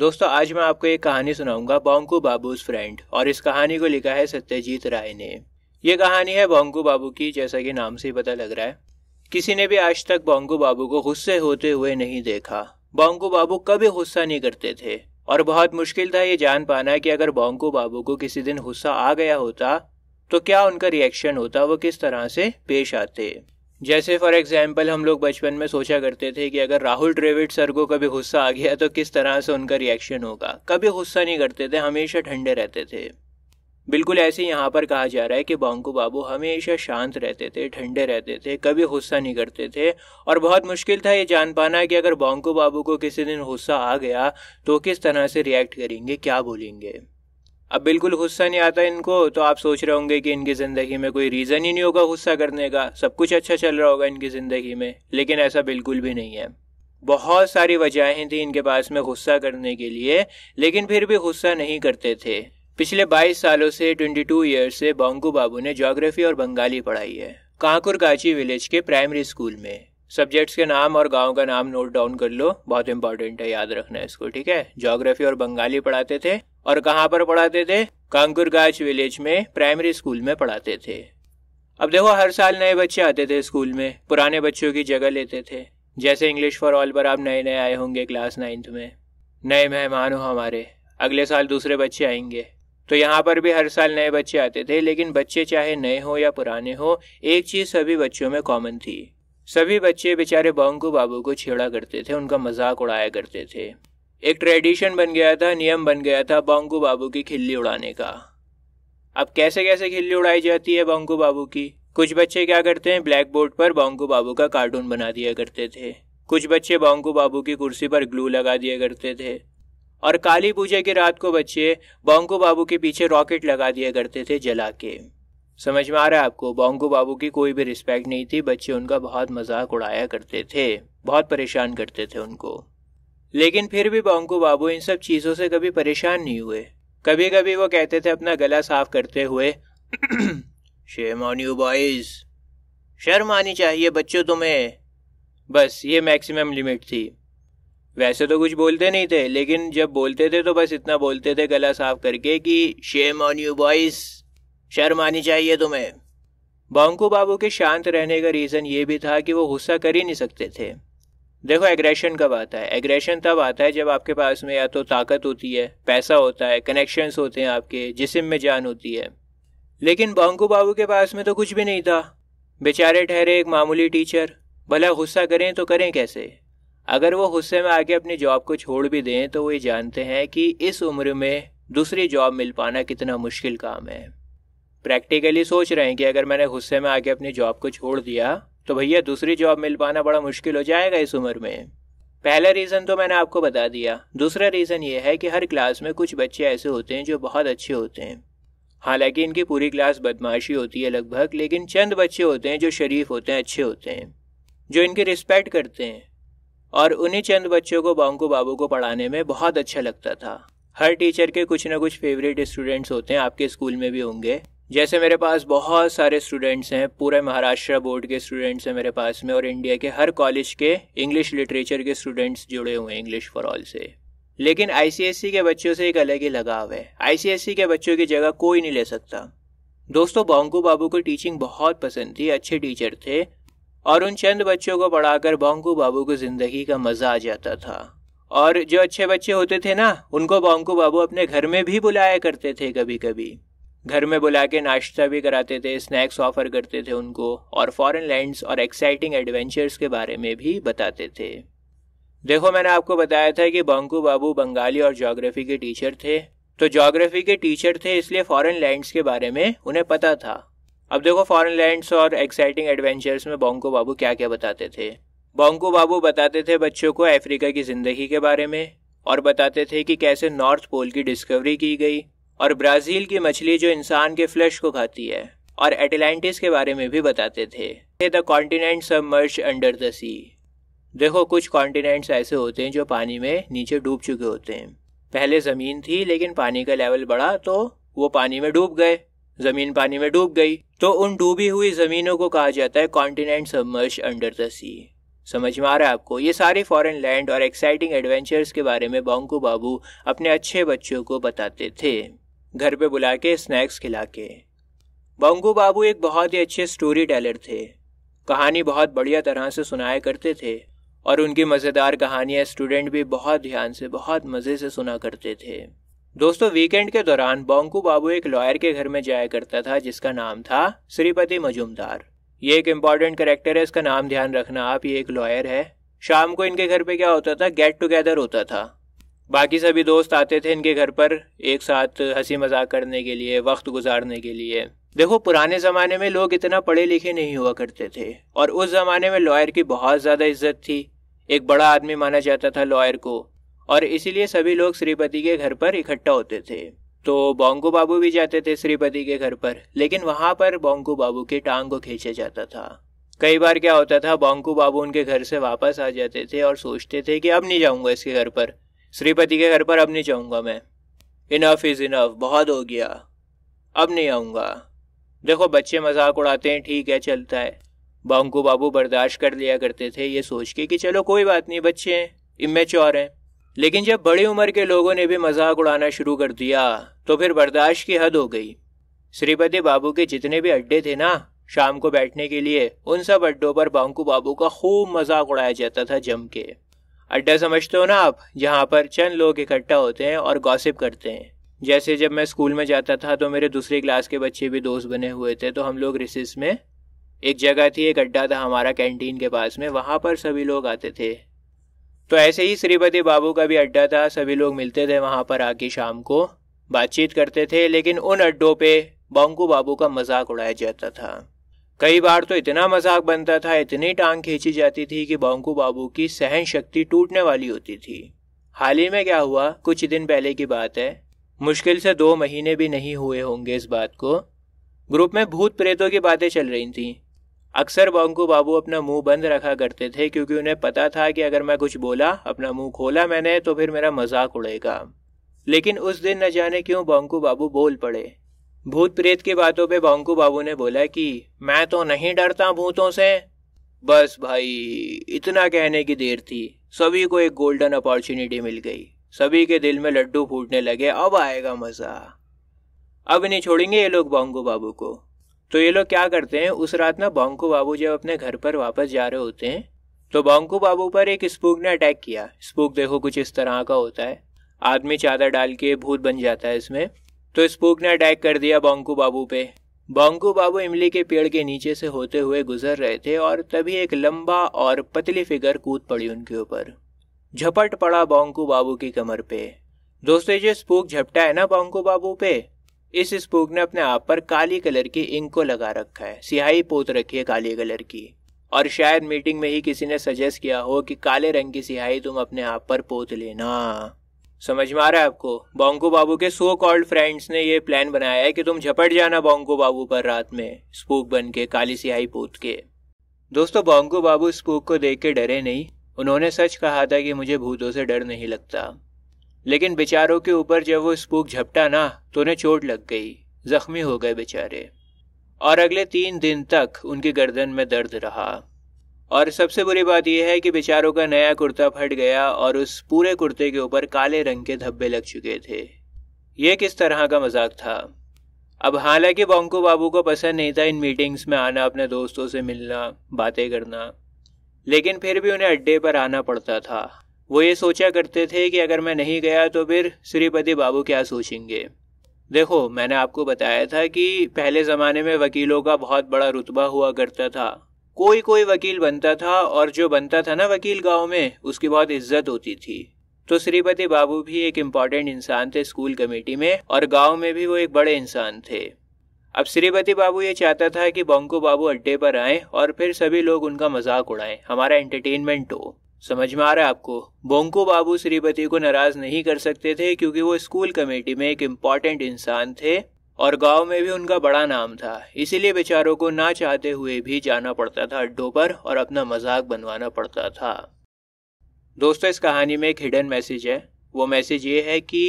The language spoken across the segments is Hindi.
दोस्तों आज मैं आपको एक कहानी सुनाऊंगा बोंकू बाबूज फ्रेंड और इस कहानी को लिखा है सत्यजीत राय ने यह कहानी है बोंकू बाबू की जैसा कि नाम से ही पता लग रहा है किसी ने भी आज तक बोंकू बाबू को गुस्से होते हुए नहीं देखा बोंकू बाबू कभी गुस्सा नहीं करते थे और बहुत मुश्किल था ये जान पाना कि अगर बोंकू बाबू को किसी दिन गुस्सा आ गया होता तो क्या उनका रिएक्शन होता वो किस तरह से पेश आते जैसे फॉर एग्जांपल हम लोग बचपन में सोचा करते थे कि अगर राहुल ड्रेविड सर को कभी गुस्सा आ गया तो किस तरह से उनका रिएक्शन होगा कभी गुस्सा नहीं करते थे हमेशा ठंडे रहते थे बिल्कुल ऐसे यहाँ पर कहा जा रहा है कि बोंकू बाबू हमेशा शांत रहते थे ठंडे रहते थे कभी गुस्सा नहीं करते थे और बहुत मुश्किल था ये जान पाना कि अगर बोंकू बाबू को किसी दिन गुस्सा आ गया तो किस तरह से रिएक्ट करेंगे क्या बोलेंगे अब बिल्कुल गुस्सा नहीं आता इनको तो आप सोच रहे होंगे कि इनकी ज़िंदगी में कोई रीज़न ही नहीं होगा गुस्सा करने का सब कुछ अच्छा चल रहा होगा इनकी ज़िंदगी में लेकिन ऐसा बिल्कुल भी नहीं है बहुत सारी वजहें थी इनके पास में गुस्सा करने के लिए लेकिन फिर भी गुस्सा नहीं करते थे पिछले 22 सालों से 22 ईयर्स से बोंगू बाबू ने जोग्राफी और बंगाली पढ़ाई है कांकुर गाची विलेज के प्राइमरी स्कूल में सब्जेक्ट्स के नाम और गांव का नाम नोट डाउन कर लो बहुत इंपॉर्टेंट है याद रखना है इसको ठीक है जोग्राफी और बंगाली पढ़ाते थे और कहाँ पर पढ़ाते थे कांगुरगाछ विलेज में प्राइमरी स्कूल में पढ़ाते थे अब देखो हर साल नए बच्चे आते थे स्कूल में पुराने बच्चों की जगह लेते थे जैसे इंग्लिश फॉर ऑल पर आप नए नए आए होंगे क्लास नाइन्थ में नए मेहमान हो हमारे अगले साल दूसरे बच्चे आएंगे तो यहाँ पर भी हर साल नए बच्चे आते थे लेकिन बच्चे चाहे नए हो या पुराने हो एक चीज़ सभी बच्चों में कॉमन थी सभी बच्चे बेचारे बोंकू बाबू को छेड़ा करते थे उनका मजाक उड़ाया करते थे एक ट्रेडिशन बन गया था नियम बन गया था बोंगू बाबू की खिल्ली उड़ाने का अब कैसे कैसे खिल्ली उड़ाई जाती है बोंगू बाबू की कुछ बच्चे क्या करते हैं ब्लैक बोर्ड पर बोंगू बाबू का कार्टून बना दिया करते थे कुछ बच्चे बोंगू बाबू की कुर्सी पर ग्लू लगा दिया करते थे और काली पूजा की रात को बच्चे बोंगू बाबू के पीछे रॉकेट लगा दिया करते थे जला के समझ में आ रहा है आपको बोंगू बाबू की कोई भी रिस्पेक्ट नहीं थी बच्चे उनका बहुत मजाक उड़ाया करते थे बहुत परेशान करते थे उनको लेकिन फिर भी बोंकू बाबू इन सब चीज़ों से कभी परेशान नहीं हुए कभी कभी वो कहते थे अपना गला साफ करते हुए शेम ऑन यू बॉयज शर्म आनी चाहिए बच्चों तुम्हें बस ये मैक्सिमम लिमिट थी वैसे तो कुछ बोलते नहीं थे लेकिन जब बोलते थे तो बस इतना बोलते थे गला साफ करके कि शेम ऑन यू बॉयज शर्म आनी चाहिए तुम्हें बोंकू बाबू के शांत रहने का रीज़न ये भी था कि वो गुस्सा कर ही नहीं सकते थे देखो एग्रेशन कब आता है एग्रेशन तब आता है जब आपके पास में या तो ताकत होती है पैसा होता है कनेक्शंस होते हैं आपके जिसम में जान होती है लेकिन बोंकू बाबू के पास में तो कुछ भी नहीं था बेचारे ठहरे एक मामूली टीचर भला गुस्सा करें तो करें कैसे अगर वो गुस्से में आके अपनी जॉब को छोड़ भी दें तो वो ये जानते हैं कि इस उम्र में दूसरी जॉब मिल पाना कितना मुश्किल काम है प्रैक्टिकली सोच रहे हैं कि अगर मैंने गुस्से में आके अपनी जॉब को छोड़ दिया तो भैया दूसरी जॉब मिल पाना बड़ा मुश्किल हो जाएगा इस उम्र में पहला रीज़न तो मैंने आपको बता दिया दूसरा रीज़न ये है कि हर क्लास में कुछ बच्चे ऐसे होते हैं जो बहुत अच्छे होते हैं हालांकि इनकी पूरी क्लास बदमाशी होती है लगभग लेकिन चंद बच्चे होते हैं जो शरीफ होते हैं अच्छे होते हैं जो इनकी रिस्पेक्ट करते हैं और उन्हीं चंद बच्चों को बांकू बाबू को पढ़ाने में बहुत अच्छा लगता था हर टीचर के कुछ ना कुछ फेवरेट स्टूडेंट्स होते हैं आपके स्कूल में भी होंगे जैसे मेरे पास बहुत सारे स्टूडेंट्स हैं पूरे महाराष्ट्र बोर्ड के स्टूडेंट्स हैं मेरे पास में और इंडिया के हर कॉलेज के इंग्लिश लिटरेचर के स्टूडेंट्स जुड़े हुए हैं इंग्लिश फॉर ऑल से लेकिन आईसीएससी के बच्चों से एक अलग ही लगाव है आईसीएससी के बच्चों की जगह कोई नहीं ले सकता दोस्तों बोंकू बाबू को टीचिंग बहुत पसंद थी अच्छे टीचर थे और उन चंद बच्चों को पढ़ाकर बोंकू बाबू को ज़िंदगी का मज़ा आ जाता था और जो अच्छे बच्चे होते थे ना उनको बोंकू बाबू अपने घर में भी बुलाया करते थे कभी कभी घर में बुला के नाश्ता भी कराते थे स्नैक्स ऑफर करते थे उनको और फॉरेन लैंड्स और एक्साइटिंग एडवेंचर्स के बारे में भी बताते थे देखो मैंने आपको बताया था कि बंकू बाबू बंगाली और जोग्राफी के टीचर थे तो जोग्राफी के टीचर थे इसलिए फॉरेन लैंड्स के बारे में उन्हें पता था अब देखो फॉरेन लैंड्स और एक्साइटिंग एडवेंचर्स में बोंको बाबू क्या क्या बताते थे बोंको बाबू बताते थे बच्चों को अफ्रीका की ज़िंदगी के बारे में और बताते थे कि कैसे नॉर्थ पोल की डिस्कवरी की गई और ब्राज़ील की मछली जो इंसान के फ्लैश को खाती है और एटलांटिस के बारे में भी बताते थे the continent submerge under the sea देखो कुछ कॉन्टिनेंट्स ऐसे होते हैं जो पानी में नीचे डूब चुके होते हैं पहले ज़मीन थी लेकिन पानी का लेवल बढ़ा तो वो पानी में डूब गए ज़मीन पानी में डूब गई तो उन डूबी हुई ज़मीनों को कहा जाता है continent submerge under the sea समझ में आ रहा है आपको ये सारे फॉरेन लैंड और एक्साइटिंग एडवेंचर्स के बारे में बोंकू बाबू अपने अच्छे बच्चों को बताते थे घर पे बुला के स्नैक्स खिला के बंगू बाबू एक बहुत ही अच्छे स्टोरी टेलर थे कहानी बहुत बढ़िया तरह से सुनाया करते थे और उनकी मज़ेदार कहानियाँ स्टूडेंट भी बहुत ध्यान से बहुत मज़े से सुना करते थे दोस्तों वीकेंड के दौरान बोंकू बाबू एक लॉयर के घर में जाया करता था जिसका नाम था श्रीपति मजुमदार ये एक इम्पॉर्टेंट करेक्टर है इसका नाम ध्यान रखना आप ये एक लॉयर है शाम को इनके घर पे क्या होता था गेट टुगेदर होता था बाकी सभी दोस्त आते थे इनके घर पर एक साथ हंसी मजाक करने के लिए वक्त गुजारने के लिए देखो पुराने ज़माने में लोग इतना पढ़े लिखे नहीं हुआ करते थे और उस ज़माने में लॉयर की बहुत ज़्यादा इज्जत थी एक बड़ा आदमी माना जाता था लॉयर को और इसीलिए सभी लोग श्रीपति के घर पर इकट्ठा होते थे तो बोंगो बाबू भी जाते थे श्रीपति के घर पर लेकिन वहां पर बोंगो बाबू के टांग को खींचा जाता था कई बार क्या होता था बोंगो बाबू उनके घर से वापस आ जाते थे और सोचते थे कि अब नहीं जाऊंगा इसके घर पर श्रीपति के घर पर अब नहीं जाऊंगा मैं इनफ इज़ इनफ बहुत हो गया अब नहीं आऊंगा देखो बच्चे मजाक उड़ाते हैं ठीक है चलता है बांकू बाबू बर्दाश्त कर लिया करते थे ये सोच के कि चलो कोई बात नहीं बच्चे हैं इमेच्योर हैं लेकिन जब बड़ी उम्र के लोगों ने भी मजाक उड़ाना शुरू कर दिया तो फिर बर्दाश्त की हद हो गई श्रीपति बाबू के जितने भी अड्डे थे ना शाम को बैठने के लिए उन सब अड्डों पर बांकू बाबू का खूब मजाक उड़ाया जाता था जम के अड्डा समझते हो ना आप जहाँ पर चंद लोग इकट्ठा होते हैं और गॉसिप करते हैं जैसे जब मैं स्कूल में जाता था तो मेरे दूसरे क्लास के बच्चे भी दोस्त बने हुए थे तो हम लोग रिसेस में एक जगह थी एक अड्डा था हमारा कैंटीन के पास में वहाँ पर सभी लोग आते थे तो ऐसे ही श्रीपति बाबू का भी अड्डा था सभी लोग मिलते थे वहाँ पर आके शाम को बातचीत करते थे लेकिन उन अड्डों पे बोंकू बाबू का मजाक उड़ाया जाता था कई बार तो इतना मजाक बनता था इतनी टांग खींची जाती थी कि बोंकू बाबू की सहन शक्ति टूटने वाली होती थी हाल ही में क्या हुआ कुछ दिन पहले की बात है मुश्किल से दो महीने भी नहीं हुए होंगे इस बात को ग्रुप में भूत प्रेतों की बातें चल रही थीं अक्सर बोंकू बाबू अपना मुंह बंद रखा करते थे क्योंकि उन्हें पता था कि अगर मैं कुछ बोला अपना मुंह खोला मैंने तो फिर मेरा मजाक उड़ेगा लेकिन उस दिन न जाने क्यों बोंकू बाबू बोल पड़े भूत प्रेत की बातों पे बोंकू बाबू ने बोला कि मैं तो नहीं डरता भूतों से बस भाई इतना कहने की देर थी सभी को एक गोल्डन अपॉर्चुनिटी मिल गई सभी के दिल में लड्डू फूटने लगे अब आएगा मज़ा अब नहीं छोड़ेंगे ये लोग बोंगू बाबू को तो ये लोग क्या करते हैं उस रात ना बोंकू बाबू जब अपने घर पर वापस जा रहे होते हैं तो बोंकू बाबू पर एक स्पूक ने अटैक किया स्पूक देखो कुछ इस तरह का होता है आदमी चादर डाल के भूत बन जाता है इसमें तो स्पूक ने अटैक कर दिया बोंकू बाबू पे बोंकू बाबू इमली के पेड़ के नीचे से होते हुए गुजर रहे थे और तभी एक लंबा और पतली फिगर कूद पड़ी उनके ऊपर झपट पड़ा बोंकू बाबू की कमर पे दोस्तों जो स्पूक झपटा है ना बोंकू बाबू पे इस स्पूक ने अपने आप पर काली कलर की इंक को लगा रखा है सियाही पोत रखी है काली कलर की और शायद मीटिंग में ही किसी ने सजेस्ट किया हो कि काले रंग की सियाही तुम अपने आप पर पोत लेना समझ में आ रहा है आपको बोंको बाबू के सो कॉल्ड फ्रेंड्स ने ये प्लान बनाया है कि तुम झपट जाना बोंको बाबू पर रात में स्पूक बन के काली सियाही पोत के दोस्तों बोंको बाबू स्पूक को देख के डरे नहीं उन्होंने सच कहा था कि मुझे भूतों से डर नहीं लगता लेकिन बेचारों के ऊपर जब वो स्पूक झपटा ना तो उन्हें चोट लग गई जख्मी हो गए बेचारे और अगले तीन दिन तक उनकी गर्दन में दर्द रहा और सबसे बुरी बात यह है कि बेचारों का नया कुर्ता फट गया और उस पूरे कुर्ते के ऊपर काले रंग के धब्बे लग चुके थे यह किस तरह का मजाक था अब हालांकि बोंको बाबू को पसंद नहीं था इन मीटिंग्स में आना अपने दोस्तों से मिलना बातें करना लेकिन फिर भी उन्हें अड्डे पर आना पड़ता था वो ये सोचा करते थे कि अगर मैं नहीं गया तो फिर श्रीपति बाबू क्या सोचेंगे देखो मैंने आपको बताया था कि पहले ज़माने में वकीलों का बहुत बड़ा रुतबा हुआ करता था कोई कोई वकील बनता था और जो बनता था ना वकील गांव में उसकी बहुत इज्जत होती थी तो श्रीपति बाबू भी एक इम्पॉर्टेंट इंसान थे स्कूल कमेटी में और गांव में भी वो एक बड़े इंसान थे अब श्रीपति बाबू ये चाहता था कि बोंको बाबू अड्डे पर आए और फिर सभी लोग उनका मजाक उड़ाएं हमारा एंटरटेनमेंट हो समझ में आ रहा है आपको बोंको बाबू श्रीपति को नाराज नहीं कर सकते थे क्योंकि वो स्कूल कमेटी में एक इम्पॉर्टेंट इंसान थे और गांव में भी उनका बड़ा नाम था इसीलिए बेचारों को ना चाहते हुए भी जाना पड़ता था अड्डों पर और अपना मजाक बनवाना पड़ता था दोस्तों इस कहानी में एक हिडन मैसेज है वो मैसेज ये है कि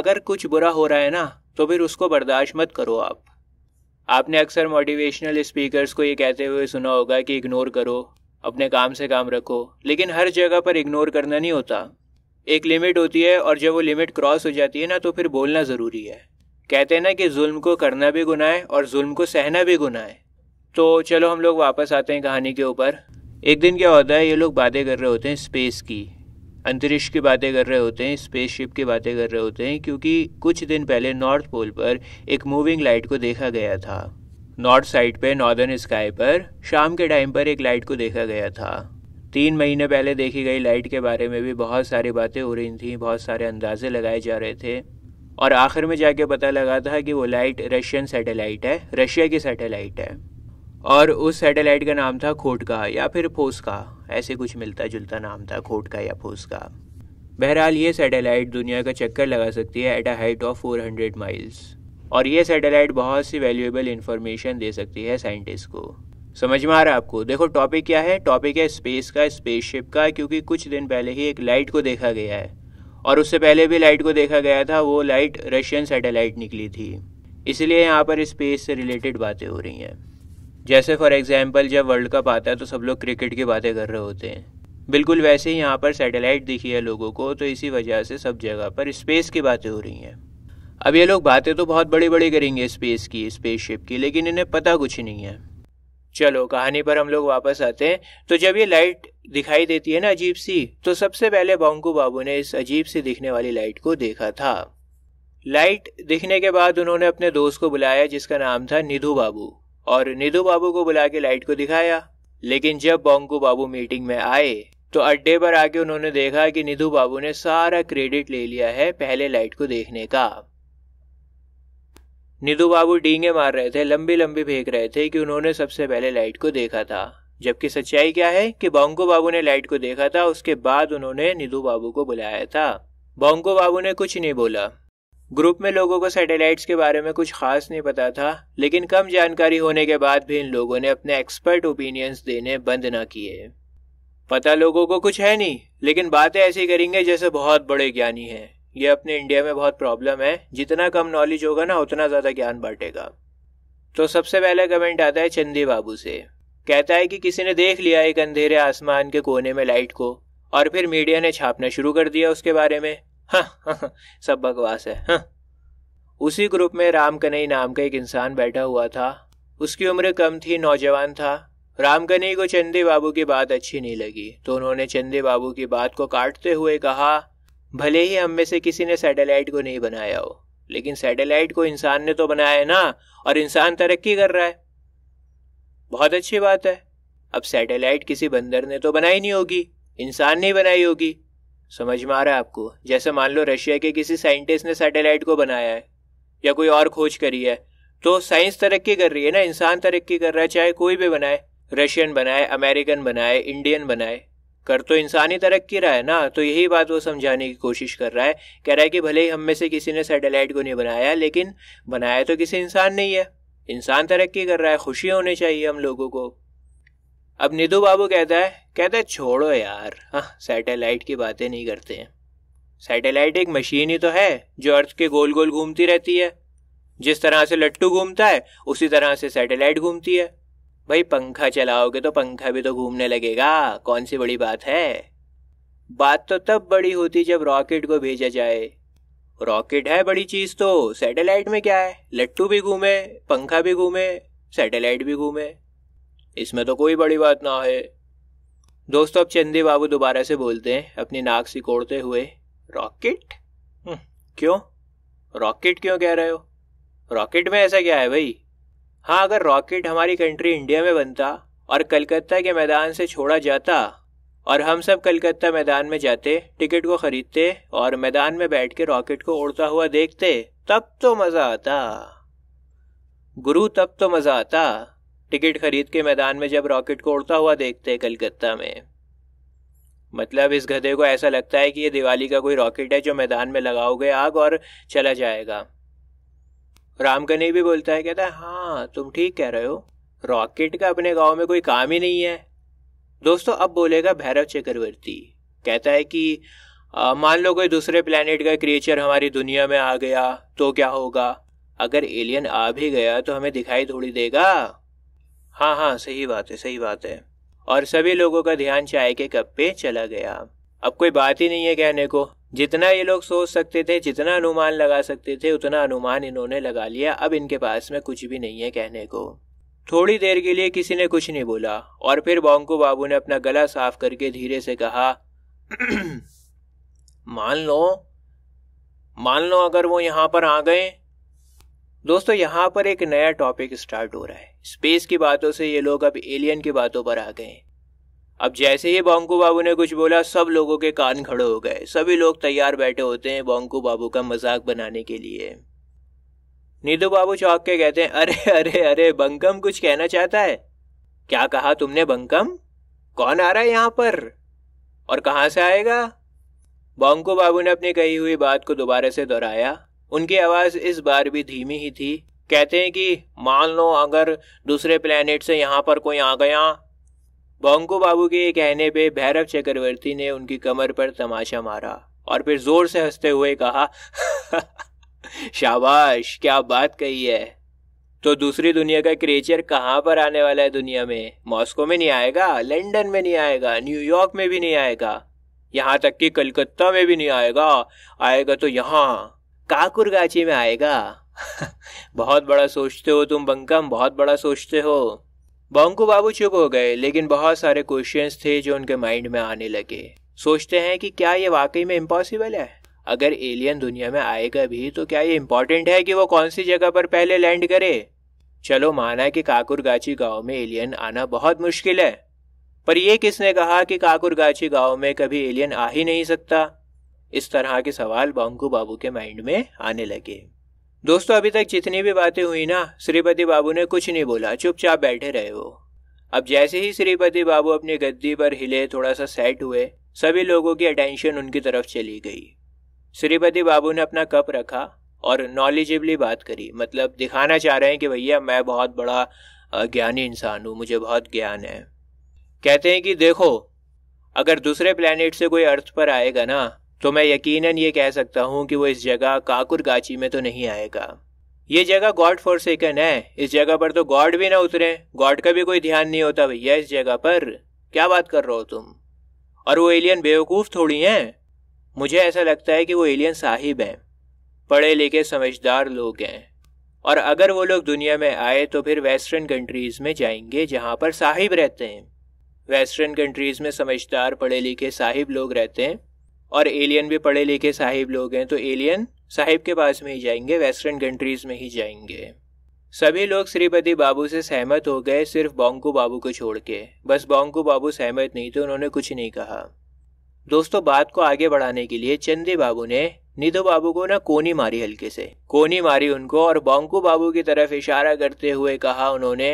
अगर कुछ बुरा हो रहा है ना तो फिर उसको बर्दाश्त मत करो आप आपने अक्सर मोटिवेशनल स्पीकर्स को ये कहते हुए सुना होगा कि इग्नोर करो अपने काम से काम रखो लेकिन हर जगह पर इग्नोर करना नहीं होता एक लिमिट होती है और जब वो लिमिट क्रॉस हो जाती है ना तो फिर बोलना ज़रूरी है कहते हैं ना कि जुल्म को करना भी गुनाह है और जुल्म को सहना भी गुनाह है तो चलो हम लोग वापस आते हैं कहानी के ऊपर एक दिन क्या होता है ये लोग बातें कर रहे होते हैं स्पेस की अंतरिक्ष की बातें कर रहे होते हैं स्पेसशिप की बातें कर रहे होते हैं क्योंकि कुछ दिन पहले नॉर्थ पोल पर एक मूविंग लाइट को देखा गया था नॉर्थ साइड पे नॉर्दर्न स्काई पर शाम के टाइम पर एक लाइट को देखा गया था तीन महीने पहले देखी गई लाइट के बारे में भी बहुत सारी बातें हो रही थी बहुत सारे अंदाजे लगाए जा रहे थे और आखिर में जाके पता लगा था कि वो लाइट रशियन सैटेलाइट है रशिया की सैटेलाइट है और उस सैटेलाइट का नाम था खोटका या फिर फोसका ऐसे कुछ मिलता जुलता नाम था खोटका या फोसका बहरहाल ये सैटेलाइट दुनिया का चक्कर लगा सकती है at a height of 400 miles और ये सैटेलाइट बहुत सी वैल्यूएबल इन्फॉर्मेशन दे सकती है साइंटिस्ट को समझ में आ रहा है आपको देखो टॉपिक क्या है टॉपिक है स्पेस का स्पेसशिप का क्योंकि कुछ दिन पहले ही एक लाइट को देखा गया है और उससे पहले भी लाइट को देखा गया था वो लाइट रशियन सैटेलाइट निकली थी इसलिए यहाँ पर स्पेस से रिलेटेड बातें हो रही हैं जैसे फॉर एग्जाम्पल जब वर्ल्ड कप आता है तो सब लोग क्रिकेट की बातें कर रहे होते हैं बिल्कुल वैसे ही यहाँ पर सैटेलाइट दिखी है लोगों को तो इसी वजह से सब जगह पर स्पेस की बातें हो रही हैं अब ये लोग बातें तो बहुत बड़ी बड़ी करेंगे स्पेस की स्पेसशिप की लेकिन इन्हें पता कुछ नहीं है चलो कहानी पर हम लोग वापस आते हैं तो जब ये लाइट दिखाई देती है ना अजीब सी तो सबसे पहले बोंकू बाबू ने इस अजीब सी दिखने वाली लाइट को देखा था लाइट दिखने के बाद उन्होंने अपने दोस्त को बुलाया जिसका नाम था निधु बाबू और निधु बाबू को बुला के लाइट को दिखाया लेकिन जब बोंकू बाबू मीटिंग में आए तो अड्डे पर आके उन्होंने देखा कि निधु बाबू ने सारा क्रेडिट ले लिया है पहले लाइट को देखने का निधु बाबू डींगे मार रहे थे लंबी लंबी फेंक रहे थे कि उन्होंने सबसे पहले लाइट को देखा था जबकि सच्चाई क्या है कि बोंगो बाबू ने लाइट को देखा था उसके बाद उन्होंने निधु बाबू को बुलाया था बोंगो बाबू ने कुछ नहीं बोला ग्रुप में लोगों को सैटेलाइट्स के बारे में कुछ खास नहीं पता था लेकिन कम जानकारी होने के बाद भी इन लोगों ने अपने एक्सपर्ट ओपिनियंस देने बंद ना किए पता लोगों को कुछ है नहीं लेकिन बातें ऐसी करेंगे जैसे बहुत बड़े ज्ञानी हैं ये अपने इंडिया में बहुत प्रॉब्लम है जितना कम नॉलेज होगा ना उतना ज़्यादा ज्ञान बांटेगा तो सबसे पहला कमेंट आता है चंदी बाबू से कहता है कि किसी ने देख लिया एक अंधेरे आसमान के कोने में लाइट को और फिर मीडिया ने छापना शुरू कर दिया उसके बारे में हाँ, हाँ, हाँ सब बकवास है हाँ। उसी ग्रुप में राम कनई नाम का एक इंसान बैठा हुआ था उसकी उम्र कम थी नौजवान था राम कनई को चंदे बाबू की बात अच्छी नहीं लगी तो उन्होंने चंदे बाबू की बात को काटते हुए कहा भले ही हम में से किसी ने सैटेलाइट को नहीं बनाया हो लेकिन सैटेलाइट को इंसान ने तो बनाया है ना और इंसान तरक्की कर रहा है बहुत अच्छी बात है अब सैटेलाइट किसी बंदर ने तो बनाई नहीं होगी इंसान ने बनाई होगी समझ में आ रहा है आपको जैसे मान लो रशिया के किसी साइंटिस्ट ने सैटेलाइट को बनाया है या कोई और खोज करी है तो साइंस तरक्की कर रही है ना इंसान तरक्की कर रहा है चाहे कोई भी बनाए रशियन बनाए अमेरिकन बनाए इंडियन बनाए कर तो इंसान ही तरक्की रहा है ना तो यही बात वो समझाने की कोशिश कर रहा है कह रहा है कि भले ही हम में से किसी ने सैटेलाइट को नहीं बनाया लेकिन बनाया तो किसी इंसान नहीं है इंसान तरक्की कर रहा है खुशी होनी चाहिए हम लोगों को अब निधु बाबू कहता है कहता है छोड़ो यार हाँ सैटेलाइट की बातें नहीं करते हैं सैटेलाइट एक मशीन ही तो है जो अर्थ के गोल गोल घूमती रहती है जिस तरह से लट्टू घूमता है उसी तरह से सैटेलाइट घूमती है भाई पंखा चलाओगे तो पंखा भी तो घूमने लगेगा कौन सी बड़ी बात है बात तो तब बड़ी होती जब रॉकेट को भेजा जाए रॉकेट है बड़ी चीज तो सैटेलाइट में क्या है लट्टू भी घूमे पंखा भी घूमे सैटेलाइट भी घूमे इसमें तो कोई बड़ी बात ना है दोस्तों अब चंदे बाबू दोबारा से बोलते हैं अपनी नाक सिकोड़ते हुए रॉकेट हम्म, क्यों रॉकेट क्यों कह रहे हो रॉकेट में ऐसा क्या है भाई हाँ अगर रॉकेट हमारी कंट्री इंडिया में बनता और कलकत्ता के मैदान से छोड़ा जाता और हम सब कलकत्ता मैदान में जाते टिकट को खरीदते और मैदान में बैठ के रॉकेट को उड़ता हुआ देखते तब तो मज़ा आता गुरु तब तो मज़ा आता टिकट खरीद के मैदान में जब रॉकेट को उड़ता हुआ देखते कलकत्ता में मतलब इस गधे को ऐसा लगता है कि ये दिवाली का कोई रॉकेट है जो मैदान में लगाओगे आग और चला जाएगा रामकन्हैया भी बोलता है कहता है हाँ तुम ठीक कह रहे हो रॉकेट का अपने गांव में कोई काम ही नहीं है दोस्तों अब बोलेगा भैरव चक्रवर्ती कहता है कि मान लो कोई दूसरे प्लेनेट का क्रिएचर हमारी दुनिया में आ गया तो क्या होगा अगर एलियन आ भी गया तो हमें दिखाई थोड़ी देगा हाँ हाँ सही बात है सही बात है और सभी लोगों का ध्यान चाय के कप पे चला गया अब कोई बात ही नहीं है कहने को जितना ये लोग सोच सकते थे जितना अनुमान लगा सकते थे उतना अनुमान इन्होंने लगा लिया अब इनके पास में कुछ भी नहीं है कहने को थोड़ी देर के लिए किसी ने कुछ नहीं बोला और फिर बोंकू बाबू ने अपना गला साफ करके धीरे से कहा मान लो मान लो अगर वो यहाँ पर आ गए दोस्तों यहाँ पर एक नया टॉपिक स्टार्ट हो रहा है स्पेस की बातों से ये लोग अब एलियन की बातों पर आ गए अब जैसे ही बोंकू बाबू ने कुछ बोला सब लोगों के कान खड़े हो गए सभी लोग तैयार बैठे होते हैं बोंकू बाबू का मजाक बनाने के लिए नीदू बाबू चौक के कहते हैं अरे अरे अरे बंकम कुछ कहना चाहता है क्या कहा तुमने बंकम कौन आ रहा है यहाँ पर और कहाँ से आएगा बोंकू बाबू ने अपनी कही हुई बात को दोबारा से दोहराया उनकी आवाज़ इस बार भी धीमी ही थी कहते हैं कि मान लो अगर दूसरे प्लेनेट से यहाँ पर कोई आ गया बोंकू बाबू के कहने पे भैरव चक्रवर्ती ने उनकी कमर पर तमाशा मारा और फिर जोर से हंसते हुए कहा शाबाश क्या बात कही है तो दूसरी दुनिया का क्रिएचर कहाँ पर आने वाला है दुनिया में मॉस्को में नहीं आएगा लंदन में नहीं आएगा न्यूयॉर्क में भी नहीं आएगा यहाँ तक कि कलकत्ता में भी नहीं आएगा आएगा तो यहाँ काकुरगाची में आएगा बहुत बड़ा सोचते हो तुम बंकम बहुत बड़ा सोचते हो बंकू बाबू चुप हो गए लेकिन बहुत सारे क्वेश्चंस थे जो उनके माइंड में आने लगे सोचते हैं कि क्या ये वाकई में इम्पॉसिबल है अगर एलियन दुनिया में आएगा भी तो क्या ये इम्पोर्टेंट है कि वो कौन सी जगह पर पहले लैंड करे चलो माना कि काकुरगाची गांव में एलियन आना बहुत मुश्किल है पर यह किसने कहा कि काकुरगाची गांव में कभी एलियन आ ही नहीं सकता इस तरह के सवाल बंकू बाबू के माइंड में आने लगे दोस्तों अभी तक जितनी भी बातें हुई ना श्रीपति बाबू ने कुछ नहीं बोला चुपचाप बैठे रहे वो अब जैसे ही श्रीपति बाबू अपनी गद्दी पर हिले थोड़ा सा सेट हुए सभी लोगों की अटेंशन उनकी तरफ चली गई श्रीपति बाबू ने अपना कप रखा और नॉलेजेबली बात करी मतलब दिखाना चाह रहे हैं कि भैया मैं बहुत बड़ा ज्ञानी इंसान हूँ मुझे बहुत ज्ञान है कहते हैं कि देखो अगर दूसरे प्लेनेट से कोई अर्थ पर आएगा ना तो मैं यकीनन ये कह सकता हूँ कि वो इस जगह काकुर गाची में तो नहीं आएगा ये जगह गॉड फॉर सेकन है इस जगह पर तो गॉड भी ना उतरे गॉड का भी कोई ध्यान नहीं होता भैया इस जगह पर क्या बात कर रहे हो तुम और वो एलियन बेवकूफ़ थोड़ी हैं मुझे ऐसा लगता है कि वो एलियन साहिब हैं पढ़े लिखे समझदार लोग हैं और अगर वो लोग दुनिया में आए तो फिर वेस्टर्न कंट्रीज़ में जाएंगे जहाँ पर साहिब रहते हैं वेस्टर्न कंट्रीज़ में समझदार पढ़े लिखे साहिब लोग रहते हैं और एलियन भी पढ़े लिखे साहिब लोग हैं तो एलियन साहिब के पास में ही जाएंगे वेस्टर्न कंट्रीज़ में ही जाएंगे सभी लोग श्रीपति बाबू से सहमत हो गए सिर्फ बोंकू बाबू को छोड़ के बस बोंकू बाबू सहमत नहीं थे उन्होंने कुछ नहीं कहा दोस्तों बात को आगे बढ़ाने के लिए चंदे बाबू ने निधो बाबू को ना कोनी मारी हल्के से कोनी मारी उनको और बोंकू बाबू की तरफ इशारा करते हुए कहा उन्होंने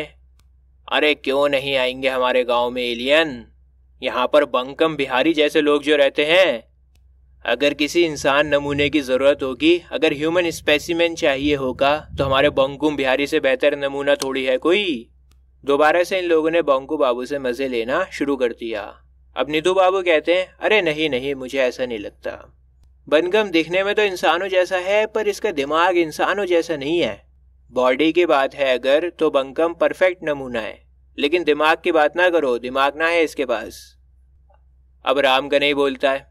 अरे क्यों नहीं आएंगे हमारे गांव में एलियन यहाँ पर बंकम बिहारी जैसे लोग जो रहते हैं अगर किसी इंसान नमूने की ज़रूरत होगी अगर ह्यूमन स्पेसिमेन चाहिए होगा तो हमारे बंकुम बिहारी से बेहतर नमूना थोड़ी है कोई दोबारा से इन लोगों ने बंकू बाबू से मज़े लेना शुरू कर दिया अब निधु बाबू कहते हैं अरे नहीं नहीं मुझे ऐसा नहीं लगता बनगम दिखने में तो इंसानों जैसा है पर इसका दिमाग इंसानों जैसा नहीं है बॉडी की बात है अगर तो बनकम परफेक्ट नमूना है लेकिन दिमाग की बात ना करो दिमाग ना है इसके पास अब राम का नहीं बोलता है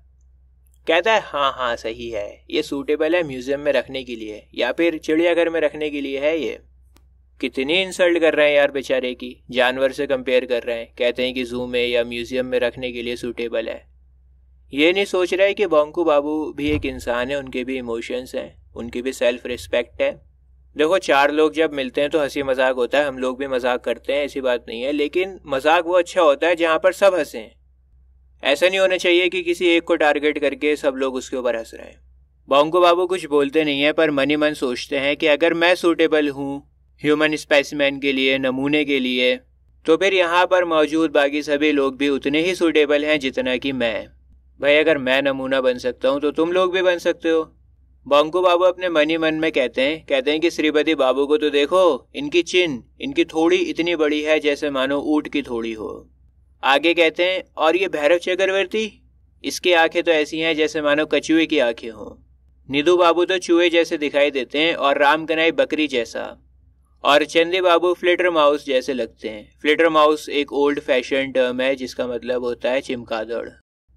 कहता है हाँ हाँ सही है ये सूटेबल है म्यूजियम में रखने के लिए या फिर चिड़ियाघर में रखने के लिए है ये कितनी इंसल्ट कर रहे हैं यार बेचारे की जानवर से कंपेयर कर रहे हैं कहते हैं कि जू में या म्यूजियम में रखने के लिए सूटेबल है ये नहीं सोच रहे कि बोंकू बाबू भी एक इंसान है उनके भी इमोशंस हैं उनकी भी सेल्फ रिस्पेक्ट है देखो चार लोग जब मिलते हैं तो हंसी मजाक होता है हम लोग भी मजाक करते हैं ऐसी बात नहीं है लेकिन मजाक वो अच्छा होता है जहाँ पर सब हंसे हैं ऐसा नहीं होना चाहिए कि किसी एक को टारगेट करके सब लोग उसके ऊपर हंस रहे हैं बोंकू बाबू कुछ बोलते नहीं है पर मनी मन सोचते हैं कि अगर मैं सूटेबल हूँ ह्यूमन स्पेसिमेन के लिए नमूने के लिए तो फिर यहाँ पर मौजूद बाकी सभी लोग भी उतने ही सूटेबल हैं जितना कि मैं भाई अगर मैं नमूना बन सकता हूँ तो तुम लोग भी बन सकते हो बंकू बाबू अपने मन ही मन में कहते हैं कहते हैं कि श्रीपति बाबू को तो देखो इनकी चिन्ह इनकी थोड़ी इतनी बड़ी है जैसे मानो ऊँट की थोड़ी हो आगे कहते हैं और ये भैरव चक्रवर्ती इसकी आंखें तो ऐसी हैं जैसे मानो कछुए की आंखें हों निधु बाबू तो चूहे जैसे दिखाई देते हैं और राम कनाई बकरी जैसा और चंदे बाबू फ्लिटर माउस जैसे लगते हैं फ्लिटर माउस एक ओल्ड फैशन टर्म है जिसका मतलब होता है चिमकादड़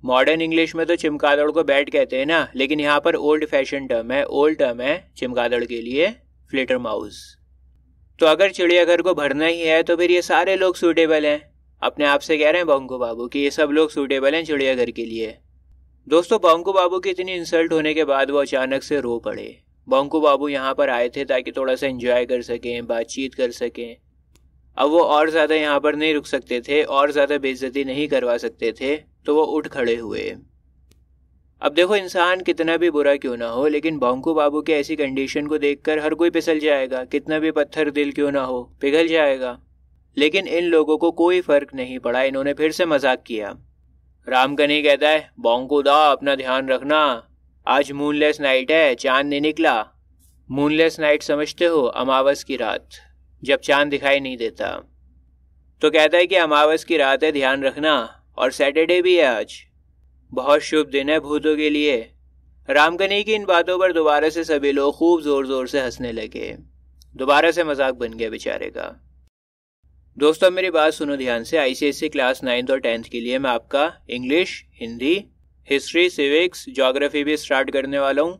मॉडर्न इंग्लिश में तो चिमकादड़ को बैट कहते हैं ना लेकिन यहाँ पर ओल्ड फैशन टर्म है ओल्ड टर्म है चिमकादड़ के लिए फ्लिटर माउस तो अगर चिड़ियाघर को भरना ही है तो फिर ये सारे लोग सूटेबल हैं अपने आप से कह रहे हैं बंकू बाबू कि ये सब लोग सूटेबल हैं चिड़ियाघर के लिए दोस्तों बंकू बाबू की इतनी इंसल्ट होने के बाद वो अचानक से रो पड़े बंकू बाबू यहाँ पर आए थे ताकि थोड़ा सा इंजॉय कर सकें बातचीत कर सकें अब वो और ज़्यादा यहाँ पर नहीं रुक सकते थे और ज़्यादा बेइज्जती नहीं करवा सकते थे तो वो उठ खड़े हुए अब देखो इंसान कितना भी बुरा क्यों ना हो लेकिन बोंकू बाबू की ऐसी कंडीशन को देखकर हर कोई पिसल जाएगा कितना भी पत्थर दिल क्यों ना हो पिघल जाएगा लेकिन इन लोगों को कोई फ़र्क नहीं पड़ा इन्होंने फिर से मजाक किया राम नहीं कहता है बोंकू दा अपना ध्यान रखना आज मूनलेस नाइट है चांद नहीं निकला मूनलेस नाइट समझते हो अमावस की रात जब चांद दिखाई नहीं देता तो कहता है कि अमावस की रात है ध्यान रखना और सैटरडे भी है आज बहुत शुभ दिन है भूतों के लिए रामकनी की इन बातों पर दोबारा से सभी लोग खूब जोर जोर से हंसने लगे दोबारा से मजाक बन गया बेचारे का दोस्तों मेरी बात सुनो ध्यान से आईसीएससी क्लास नाइन्थ और टेंथ के लिए मैं आपका English Hindi history civics geography भी स्टार्ट करने वाला हूँ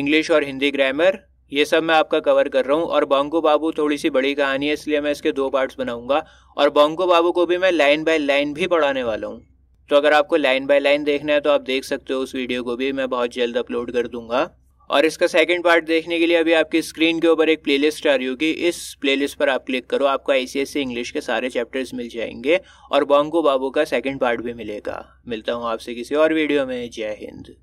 इंग्लिश और हिंदी ग्रामर ये सब मैं आपका कवर कर रहा हूँ और बोंगो बाबू थोड़ी सी बड़ी कहानी है इसलिए मैं इसके दो पार्ट्स बनाऊंगा और बोंगो बाबू को भी मैं लाइन बाय लाइन भी पढ़ाने वाला हूँ तो अगर आपको लाइन बाय लाइन देखना है तो आप देख सकते हो उस वीडियो को भी मैं बहुत जल्द अपलोड कर दूंगा और इसका सेकंड पार्ट देखने के लिए अभी आपकी स्क्रीन के ऊपर एक प्लेलिस्ट आ रही होगी इस प्लेलिस्ट पर आप क्लिक करो आपको आई से इंग्लिश के सारे चैप्टर्स मिल जाएंगे और बोंगो बाबू का सेकंड पार्ट भी मिलेगा मिलता हूँ आपसे किसी और वीडियो में जय हिंद